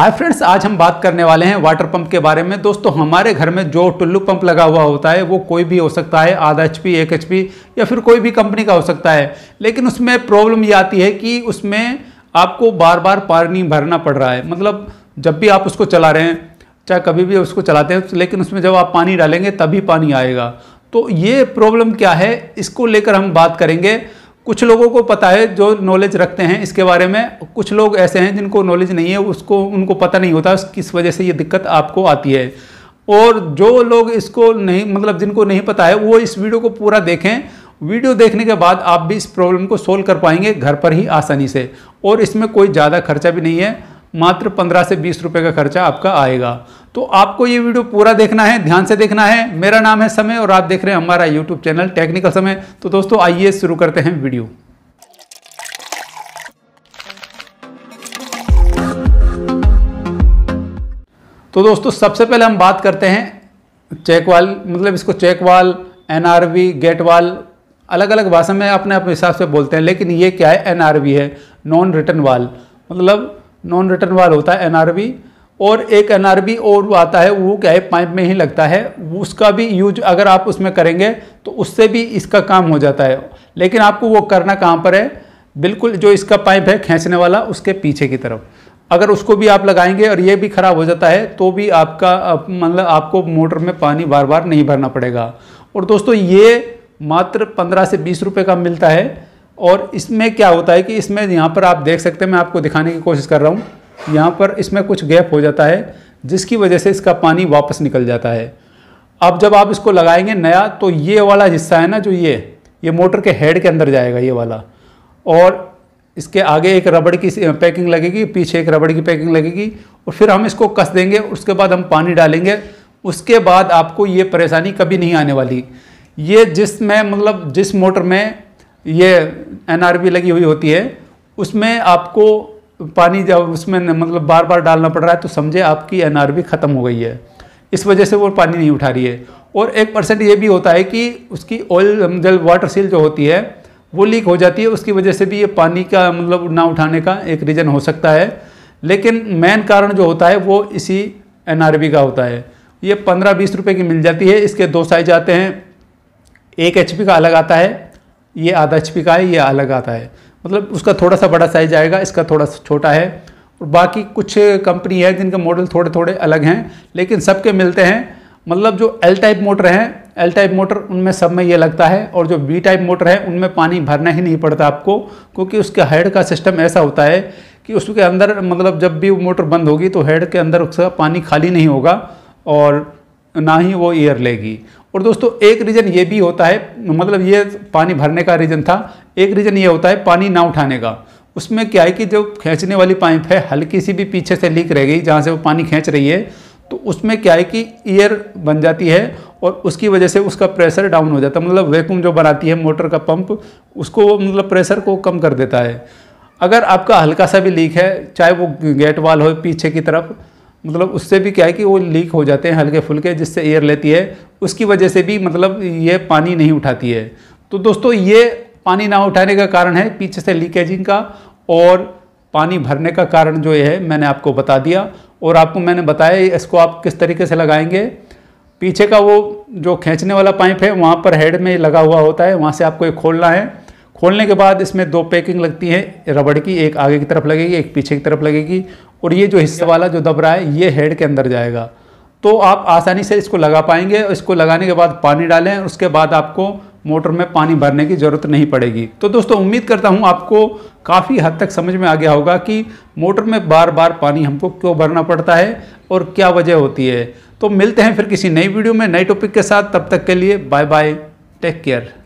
hi friends आज हम बात करने वाले हैं वाटर पंप के बारे में दोस्तों हमारे घर में जो टुल्लू पंप लगा हुआ होता है वो कोई भी हो सकता है आधा एच पी एक एच पी या फिर कोई भी कंपनी का हो सकता है लेकिन उसमें प्रॉब्लम ये आती है कि उसमें आपको बार बार पानी भरना पड़ रहा है मतलब जब भी आप उसको चला रहे हैं चाहे कभी भी उसको चलाते हैं लेकिन उसमें जब आप पानी डालेंगे तभी पानी आएगा तो ये प्रॉब्लम क्या है इसको लेकर हम बात करेंगे कुछ लोगों को पता है जो नॉलेज रखते हैं इसके बारे में कुछ लोग ऐसे हैं जिनको नॉलेज नहीं है उसको उनको पता नहीं होता किस वजह से ये दिक्कत आपको आती है और जो लोग इसको नहीं मतलब जिनको नहीं पता है वो इस वीडियो को पूरा देखें वीडियो देखने के बाद आप भी इस प्रॉब्लम को सोल्व कर पाएंगे घर पर ही आसानी से और इसमें कोई ज़्यादा खर्चा भी नहीं है मात्र पंद्रह से बीस रुपये का खर्चा आपका आएगा तो आपको ये वीडियो पूरा देखना है ध्यान से देखना है मेरा नाम है समय और आप देख रहे हैं हमारा यूट्यूब चैनल टेक्निकल समय तो दोस्तों आइए शुरू करते हैं वीडियो तो दोस्तों सबसे पहले हम बात करते हैं चेक वाल मतलब इसको चेक वाल एन गेट वाल अलग अलग भाषा में अपने अपने हिसाब से बोलते हैं लेकिन ये क्या है एन है नॉन रिटर्न वाल मतलब नॉन रिटर्न वाल होता है एन और एक एन और आता है वो क्या है पाइप में ही लगता है उसका भी यूज अगर आप उसमें करेंगे तो उससे भी इसका काम हो जाता है लेकिन आपको वो करना कहाँ पर है बिल्कुल जो इसका पाइप है खींचने वाला उसके पीछे की तरफ अगर उसको भी आप लगाएंगे और ये भी ख़राब हो जाता है तो भी आपका मतलब आपको मोटर में पानी बार बार नहीं भरना पड़ेगा और दोस्तों ये मात्र पंद्रह से बीस रुपये का मिलता है और इसमें क्या होता है कि इसमें यहाँ पर आप देख सकते हैं मैं आपको दिखाने की कोशिश कर रहा हूँ यहाँ पर इसमें कुछ गैप हो जाता है जिसकी वजह से इसका पानी वापस निकल जाता है अब जब आप इसको लगाएंगे नया तो ये वाला हिस्सा है ना जो ये ये मोटर के हेड के अंदर जाएगा ये वाला और इसके आगे एक रबड़ की पैकिंग लगेगी पीछे एक रबड़ की पैकिंग लगेगी और फिर हम इसको कस देंगे उसके बाद हम पानी डालेंगे उसके बाद आपको ये परेशानी कभी नहीं आने वाली ये जिस में मतलब जिस मोटर में ये एन लगी हुई होती है उसमें आपको पानी जब उसमें मतलब बार बार डालना पड़ रहा है तो समझे आपकी एन ख़त्म हो गई है इस वजह से वो पानी नहीं उठा रही है और एक परसेंट ये भी होता है कि उसकी ऑयल जल वाटर सील जो होती है वो लीक हो जाती है उसकी वजह से भी ये पानी का मतलब ना उठाने का एक रीज़न हो सकता है लेकिन मेन कारण जो होता है वो इसी एन का होता है ये पंद्रह बीस रुपये की मिल जाती है इसके दो साइज आते हैं एक एच का अलग आता है ये आधा एच का है ये अलग आता है मतलब उसका थोड़ा सा बड़ा साइज आएगा इसका थोड़ा सा छोटा है और बाकी कुछ कंपनी है जिनके मॉडल थोड़े थोड़े अलग हैं लेकिन सबके मिलते हैं मतलब जो एल टाइप मोटर हैं एल टाइप मोटर उनमें सब में ये लगता है और जो बी टाइप मोटर है उनमें पानी भरना ही नहीं पड़ता आपको क्योंकि उसके हेड का सिस्टम ऐसा होता है कि उसके अंदर मतलब जब भी वो मोटर बंद होगी तो हेड के अंदर उसका पानी खाली नहीं होगा और ना ही वो एयर लेगी और दोस्तों एक रीज़न ये भी होता है मतलब ये पानी भरने का रीज़न था एक रीज़न ये होता है पानी ना उठाने का उसमें क्या है कि जो खींचने वाली पाइप है हल्की सी भी पीछे से लीक रह गई जहाँ से वो पानी खींच रही है तो उसमें क्या है कि ईयर बन जाती है और उसकी वजह से उसका प्रेशर डाउन हो जाता है मतलब वैक्यूम जो बनाती है मोटर का पंप उसको मतलब प्रेशर को कम कर देता है अगर आपका हल्का सा भी लीक है चाहे वो गेट वाल हो पीछे की तरफ मतलब उससे भी क्या है कि वो लीक हो जाते हैं हल्के फुल्के जिससे एयर लेती है उसकी वजह से भी मतलब ये पानी नहीं उठाती है तो दोस्तों ये पानी ना उठाने का कारण है पीछे से लीकेजिंग का और पानी भरने का कारण जो है मैंने आपको बता दिया और आपको मैंने बताया इसको आप किस तरीके से लगाएंगे पीछे का वो जो खींचने वाला पाइप है वहाँ पर हेड में लगा हुआ होता है वहाँ से आपको ये खोलना है खोलने के बाद इसमें दो पैकिंग लगती है रबड़ की एक आगे की तरफ लगेगी एक पीछे की तरफ लगेगी और ये जो हिस्से वाला जो दब रहा है ये हेड के अंदर जाएगा तो आप आसानी से इसको लगा पाएंगे इसको लगाने के बाद पानी डालें उसके बाद आपको मोटर में पानी भरने की ज़रूरत नहीं पड़ेगी तो दोस्तों उम्मीद करता हूँ आपको काफ़ी हद तक समझ में आ गया होगा कि मोटर में बार बार पानी हमको क्यों भरना पड़ता है और क्या वजह होती है तो मिलते हैं फिर किसी नई वीडियो में नए टॉपिक के साथ तब तक के लिए बाय बाय टेक केयर